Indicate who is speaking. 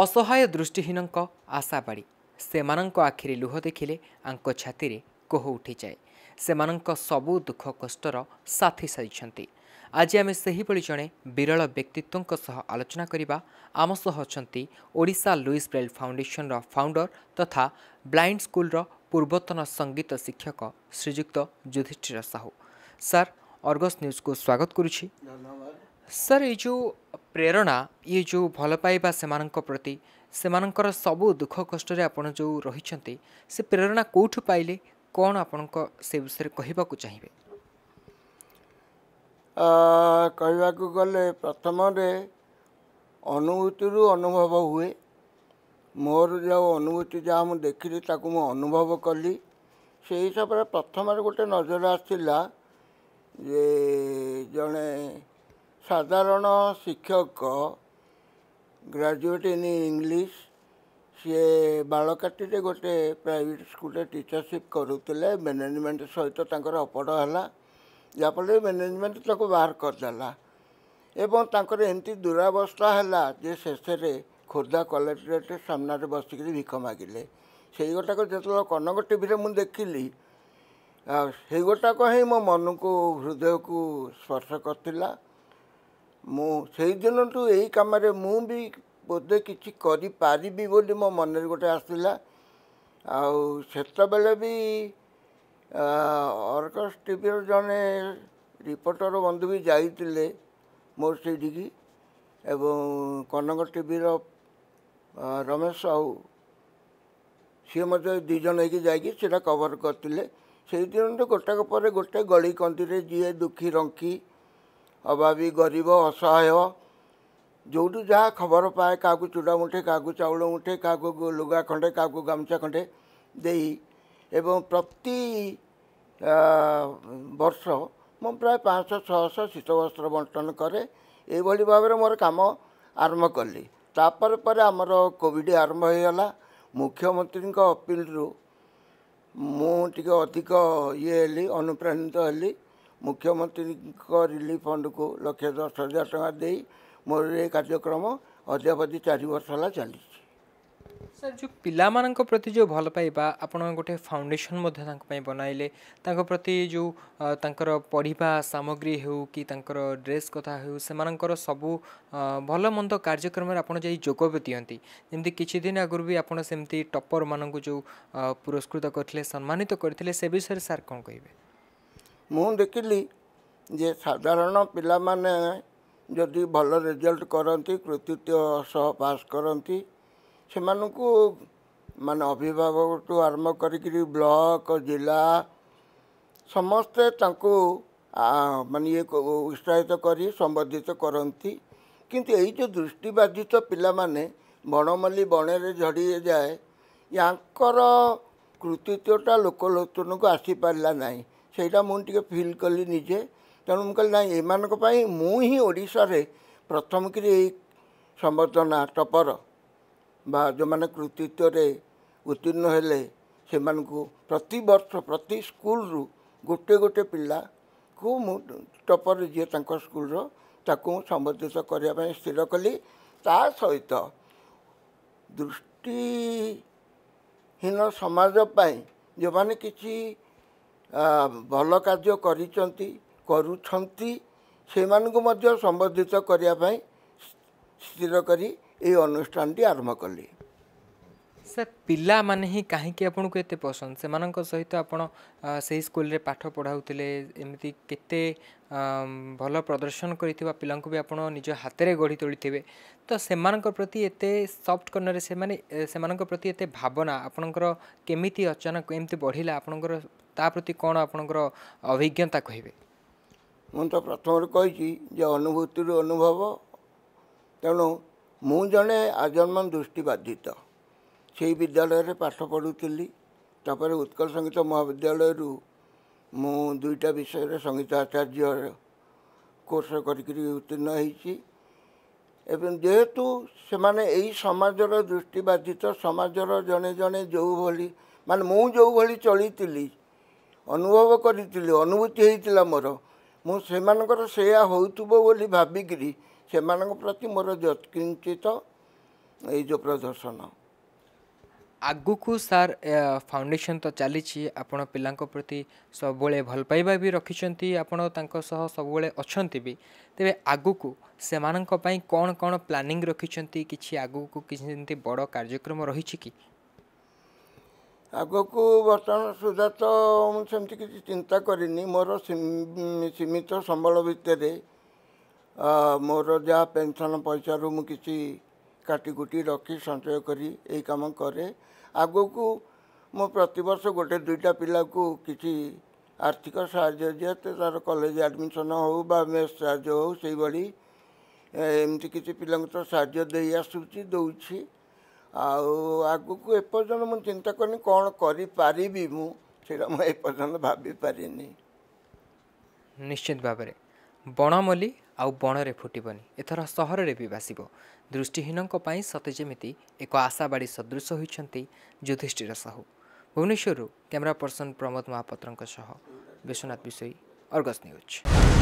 Speaker 1: ଅସହାୟ ଦୃଷ୍ଟିହୀନଙ୍କ ଆଶାବାଡ଼ି ସେମାନଙ୍କ ଆଖିରେ ଲୁହ ଦେଖିଲେ ଆଙ୍କ ଛାତିରେ କୋହ ଉଠିଯାଏ ସେମାନଙ୍କ ସବୁ ଦୁଃଖ କଷ୍ଟର ସାଥି ସାଜିଛନ୍ତି ଆଜି ଆମେ ସେହିଭଳି ଜଣେ ବିରଳ ବ୍ୟକ୍ତିତ୍ୱଙ୍କ ସହ ଆଲୋଚନା କରିବା ଆମ ସହ ଅଛନ୍ତି ଓଡ଼ିଶା ଲୁଇସ୍ ବ୍ରେଲ୍ ଫାଉଣ୍ଡେସନ୍ର ଫାଉଣ୍ଡର ତଥା ବ୍ଲାଇଣ୍ଡ ସ୍କୁଲର ପୂର୍ବତନ ସଙ୍ଗୀତ ଶିକ୍ଷକ ଶ୍ରୀଯୁକ୍ତ ଯୁଧିଷ୍ଠିର ସାହୁ ସାର୍ ଅର୍ଗସ୍ ନ୍ୟୁଜ୍କୁ ସ୍ୱାଗତ କରୁଛି ସାର୍ ଏଇ ଯେଉଁ ପ୍ରେରଣା ଇଏ ଯେଉଁ ଭଲ ପାଇବା ସେମାନଙ୍କ ପ୍ରତି ସେମାନଙ୍କର ସବୁ ଦୁଃଖ କଷ୍ଟରେ ଆପଣ ଯେଉଁ ରହିଛନ୍ତି ସେ ପ୍ରେରଣା କେଉଁଠୁ ପାଇଲେ କ'ଣ ଆପଣଙ୍କ ସେ ବିଷୟରେ କହିବାକୁ ଚାହିଁବେ
Speaker 2: କହିବାକୁ ଗଲେ ପ୍ରଥମରେ ଅନୁଭୂତିରୁ ଅନୁଭବ ହୁଏ ମୋର ଯେଉଁ ଅନୁଭୂତି ଯାହା ମୁଁ ଦେଖିଲି ତାକୁ ମୁଁ ଅନୁଭବ କଲି ସେହି ହିସାବରେ ପ୍ରଥମରେ ଗୋଟେ ନଜର ଆସିଲା ଯେ ଜଣେ ସାଧାରଣ ଶିକ୍ଷକ ଗ୍ରାଜୁଏଟ୍ ଇନ୍ ଇଂଲିଶ ସିଏ ବାଳକାଟିରେ ଗୋଟେ ପ୍ରାଇଭେଟ୍ ସ୍କୁଲରେ ଟିଚରସିପ୍ କରୁଥିଲେ ମ୍ୟାନେଜମେଣ୍ଟ ସହିତ ତାଙ୍କର ଅପଡ଼ ହେଲା ଯାହାଫଳରେ ମ୍ୟାନେଜମେଣ୍ଟ ତାକୁ ବାହାର କରିଦେଲା ଏବଂ ତାଙ୍କର ଏମିତି ଦୁରାବସ୍ଥା ହେଲା ଯେ ଶେଷରେ ଖୋର୍ଦ୍ଧା କଲେକ୍ଟ୍ରେଟ୍ ସାମ୍ନାରେ ବସିକିରି ଭିକ ମାଗିଲେ ସେଇଗୋଟାକ ଯେତେବେଳେ କନକ ଟିଭିରେ ମୁଁ ଦେଖିଲି ଆଉ ସେଇଗୋଟାକ ହିଁ ମୋ ମନକୁ ହୃଦୟକୁ ସ୍ପର୍ଶ କରିଥିଲା ମୁଁ ସେଇଦିନଠୁ ଦିନଠୁ ଏହି କାମରେ ମୁଁ ବି ବୋଧେ କିଛି କରିପାରିବି ବୋଲି ମୋ ମନରେ ଗୋଟେ ଆସିଲା ଆଉ ସେତେବେଳେ ବି ଅର୍କସ୍ ଟିଭିର ଜଣେ ରିପୋର୍ଟର ବନ୍ଧୁ ବି ଯାଇଥିଲେ ମୋର ସେଇଠିକି ଏବଂ କନକ ଟିଭିର ରମେଶ ସାହୁ ସିଏ ମଧ୍ୟ ଦୁଇ ଜଣ ହେଇକି ଯାଇକି ସେଇଟା କଭର କରିଥିଲେ ସେଇଦିନଠୁ ଗୋଟାକ ପରେ ଗୋଟେ ଗଳି କନ୍ଦିରେ ଯିଏ ଦୁଃଖୀ ରଙ୍କି ଅଭାବୀ ଗରିବ ଅସହାୟ ଯେଉଁଠୁ ଯାହା ଖବର ପାଏ କାହାକୁ ଚୁଡ଼ା ମୁଠେ କାହାକୁ ଚାଉଳ ମୁଠେ କାହାକୁ ଲୁଗା ଖଣ୍ଡେ କାହାକୁ ଗାମୁଛା ଖଣ୍ଡେ ଦେଇ ଏବଂ ପ୍ରତି ବର୍ଷ ମୁଁ ପ୍ରାୟ ପାଞ୍ଚଶହ ଛଅଶହ ଶୀତ ବସ୍ତ୍ର ବଣ୍ଟନ କରେ ଏଇଭଳି ଭାବରେ ମୋର କାମ ଆରମ୍ଭ କଲି ତାପରେ ପରେ ଆମର କୋଭିଡ଼ ଆରମ୍ଭ ହୋଇଗଲା ମୁଖ୍ୟମନ୍ତ୍ରୀଙ୍କ ଅପିଲରୁ ମୁଁ ଟିକିଏ ଅଧିକ ଇଏ ହେଲି ଅନୁପ୍ରାଣିତ ହେଲି ମୁଖ୍ୟମନ୍ତ୍ରୀଙ୍କ ରିଲିଫ ଫଣ୍ଡକୁ ଲକ୍ଷେ ଦଶ ହଜାର ଟଙ୍କା ଦେଇ ମୋର ଏ କାର୍ଯ୍ୟକ୍ରମ ଅଦ୍ୟାବଧି ଚାରି ବର୍ଷ ହେଲା ଚାଲିଛି
Speaker 1: ସାର୍ ଯେଉଁ ପିଲାମାନଙ୍କ ପ୍ରତି ଯେଉଁ ଭଲ ପାଇବା ଆପଣ ଗୋଟେ ଫାଉଣ୍ଡେସନ୍ ମଧ୍ୟ ତାଙ୍କ ପାଇଁ ବନାଇଲେ ତାଙ୍କ ପ୍ରତି ଯେଉଁ ତାଙ୍କର ପଢ଼ିବା ସାମଗ୍ରୀ ହେଉ କି ତାଙ୍କର ଡ୍ରେସ୍ କଥା ହେଉ ସେମାନଙ୍କର ସବୁ ଭଲ ମନ୍ଦ କାର୍ଯ୍ୟକ୍ରମରେ ଆପଣ ଯାଇ ଯୋଗ ଦିଅନ୍ତି ଯେମିତି କିଛି ଦିନ ଆଗରୁ ବି ଆପଣ ସେମିତି ଟପର୍ମାନଙ୍କୁ ଯେଉଁ ପୁରସ୍କୃତ କରିଥିଲେ ସମ୍ମାନିତ କରିଥିଲେ ସେ ବିଷୟରେ ସାର୍ କ'ଣ କହିବେ
Speaker 2: ମୁଁ ଦେଖିଲି ଯେ ସାଧାରଣ ପିଲାମାନେ ଯଦି ଭଲ ରେଜଲ୍ଟ କରନ୍ତି କୃତିତ୍ୱ ସହ ପାସ୍ କରନ୍ତି ସେମାନଙ୍କୁ ମାନେ ଅଭିଭାବକଠୁ ଆରମ୍ଭ କରିକିରି ବ୍ଲକ ଜିଲ୍ଲା ସମସ୍ତେ ତାଙ୍କୁ ମାନେ ଇଏ ଉତ୍ସାହିତ କରି ସମ୍ବର୍ଦ୍ଧିତ କରନ୍ତି କିନ୍ତୁ ଏଇ ଯେଉଁ ଦୃଷ୍ଟି ବାଧିତ ପିଲାମାନେ ବଣମଲି ବଣରେ ଝଡ଼ିଯାଏ ୟାଙ୍କର କୃତିତ୍ୱଟା ଲୋକଲୋଚନକୁ ଆସିପାରିଲା ନାହିଁ ସେଇଟା ମୁଁ ଟିକିଏ ଫିଲ୍ କଲି ନିଜେ ତେଣୁ ମୁଁ କହିଲି ନାହିଁ ଏମାନଙ୍କ ପାଇଁ ମୁଁ ହିଁ ଓଡ଼ିଶାରେ ପ୍ରଥମ କରି ଏଇ ସମ୍ବର୍ଦ୍ଧନା ଟପର ବା ଯେଉଁମାନେ କୃତିତ୍ୱରେ ଉତ୍ତୀର୍ଣ୍ଣ ହେଲେ ସେମାନଙ୍କୁ ପ୍ରତି ବର୍ଷ ପ୍ରତି ସ୍କୁଲରୁ ଗୋଟେ ଗୋଟେ ପିଲାକୁ ମୁଁ ଟପର ଯିଏ ତାଙ୍କ ସ୍କୁଲର ତାକୁ ମୁଁ ସମ୍ବର୍ଦ୍ଧିତ କରିବା ପାଇଁ ସ୍ଥିର କଲି ତା ସହିତ ଦୃଷ୍ଟିହୀନ ସମାଜ ପାଇଁ ଯେଉଁମାନେ କିଛି ଭଲ କାର୍ଯ୍ୟ କରିଛନ୍ତି କରୁଛନ୍ତି ସେମାନଙ୍କୁ ମଧ୍ୟ ସମ୍ବର୍ଦ୍ଧିତ କରିବା ପାଇଁ ସ୍ଥିର କରି ଏଇ ଅନୁଷ୍ଠାନଟି ଆରମ୍ଭ କଲି
Speaker 1: ସାର୍ ପିଲାମାନେ ହିଁ କାହିଁକି ଆପଣଙ୍କୁ ଏତେ ପସନ୍ଦ ସେମାନଙ୍କ ସହିତ ଆପଣ ସେହି ସ୍କୁଲରେ ପାଠ ପଢ଼ାଉଥିଲେ ଏମିତି କେତେ ଭଲ ପ୍ରଦର୍ଶନ କରିଥିବା ପିଲାଙ୍କୁ ବି ଆପଣ ନିଜ ହାତରେ ଗଢ଼ି ତୋଳିଥିବେ ତ ସେମାନଙ୍କ ପ୍ରତି ଏତେ ସଫ୍ଟ କର୍ଣ୍ଣରେ ସେମାନେ ସେମାନଙ୍କ ପ୍ରତି ଏତେ ଭାବନା ଆପଣଙ୍କର କେମିତି ଅଚାନକ ଏମିତି ବଢ଼ିଲା ଆପଣଙ୍କର ତା ପ୍ରତି କ'ଣ ଆପଣଙ୍କର ଅଭିଜ୍ଞତା କହିବେ
Speaker 2: ମୁଁ ତ ପ୍ରଥମରୁ କହିଛି ଯେ ଅନୁଭୂତିରୁ ଅନୁଭବ ତେଣୁ ମୁଁ ଜଣେ ଆଜନ୍ମ ଦୃଷ୍ଟି ବାଧିତ ସେଇ ବିଦ୍ୟାଳୟରେ ପାଠ ପଢ଼ୁଥିଲି ତାପରେ ଉତ୍କଳ ସଙ୍ଗୀତ ମହାବିଦ୍ୟାଳୟରୁ ମୁଁ ଦୁଇଟା ବିଷୟରେ ସଙ୍ଗୀତ ଆଚାର୍ଯ୍ୟ କୋର୍ସ କରିକିରି ଉତ୍ତୀର୍ଣ୍ଣ ହେଇଛି ଏବଂ ଯେହେତୁ ସେମାନେ ଏଇ ସମାଜର ଦୃଷ୍ଟି ବାଧିତ ସମାଜର ଜଣେ ଜଣେ ଯେଉଁଭଳି ମାନେ ମୁଁ ଯେଉଁଭଳି ଚଳିଥିଲି ଅନୁଭବ କରିଥିଲି ଅନୁଭୂତି ହେଇଥିଲା ମୋର ମୁଁ ସେମାନଙ୍କର ସେୟା ହେଉଥିବ ବୋଲି ଭାବିକିରି ସେମାନଙ୍କ ପ୍ରତି ମୋର ଯତ୍କିଞ୍ଚିତ ଏଇ ଯେଉଁ ପ୍ରଦର୍ଶନ
Speaker 1: ଆଗକୁ ସାର୍ ଫାଉଣ୍ଡେସନ୍ ତ ଚାଲିଛି ଆପଣ ପିଲାଙ୍କ ପ୍ରତି ସବୁବେଳେ ଭଲ ପାଇବା ବି ରଖିଛନ୍ତି ଆପଣ ତାଙ୍କ ସହ ସବୁବେଳେ ଅଛନ୍ତି ବି ତେବେ ଆଗକୁ ସେମାନଙ୍କ ପାଇଁ କ'ଣ କ'ଣ ପ୍ଲାନିଂ ରଖିଛନ୍ତି କିଛି ଆଗକୁ କିଛି ଯେମିତି
Speaker 2: ବଡ଼ କାର୍ଯ୍ୟକ୍ରମ ରହିଛି କି ଆଗକୁ ବର୍ତ୍ତମାନ ସୁଦ୍ଧା ତ ମୁଁ ସେମିତି କିଛି ଚିନ୍ତା କରିନି ମୋର ସୀମିତ ସମ୍ବଳ ଭିତରେ ମୋର ଯାହା ପେନ୍ସନ୍ ପଇସାରୁ ମୁଁ କିଛି କାଟିକୁଟି ରଖି ସଞ୍ଚୟ କରି ଏଇ କାମ କରେ ଆଗକୁ ମୁଁ ପ୍ରତିବର୍ଷ ଗୋଟେ ଦୁଇଟା ପିଲାକୁ କିଛି ଆର୍ଥିକ ସାହାଯ୍ୟ ଦିଏ ତା'ର କଲେଜ ଆଡ଼ମିସନ୍ ହେଉ ବା ମେସ୍ ସାହାଯ୍ୟ ହେଉ ସେଇଭଳି ଏମିତି କିଛି ପିଲାଙ୍କୁ ତ ସାହାଯ୍ୟ ଦେଇ ଆସୁଛି ଦେଉଛି ଆଉ ଆଗକୁ ଏପର୍ଯ୍ୟନ୍ତ ମୁଁ ଚିନ୍ତା କରିନି କ'ଣ କରିପାରିବି ମୁଁ ସେଇଟା ମୁଁ ଏପର୍ଯ୍ୟନ୍ତ ଭାବିପାରିନି
Speaker 1: ନିଶ୍ଚିତ ଭାବରେ ବଣମଲି ଆଉ ବଣରେ ଫୁଟିବନି ଏଥର ସହରରେ ବି ବାସିବ ଦୃଷ୍ଟିହୀନଙ୍କ ପାଇଁ ସତେ ଯେମିତି ଏକ ଆଶାବାଡ଼ି ସଦୃଶ ହୋଇଛନ୍ତି ଯୁଧିଷ୍ଠିର ସାହୁ ଭୁବନେଶ୍ୱରରୁ କ୍ୟାମେରା ପର୍ସନ୍ ପ୍ରମୋଦ ମହାପାତ୍ରଙ୍କ ସହ ବିଶ୍ୱନାଥ ବିଷୟ ଅର୍ଗସ୍ ନ୍ୟୁଜ୍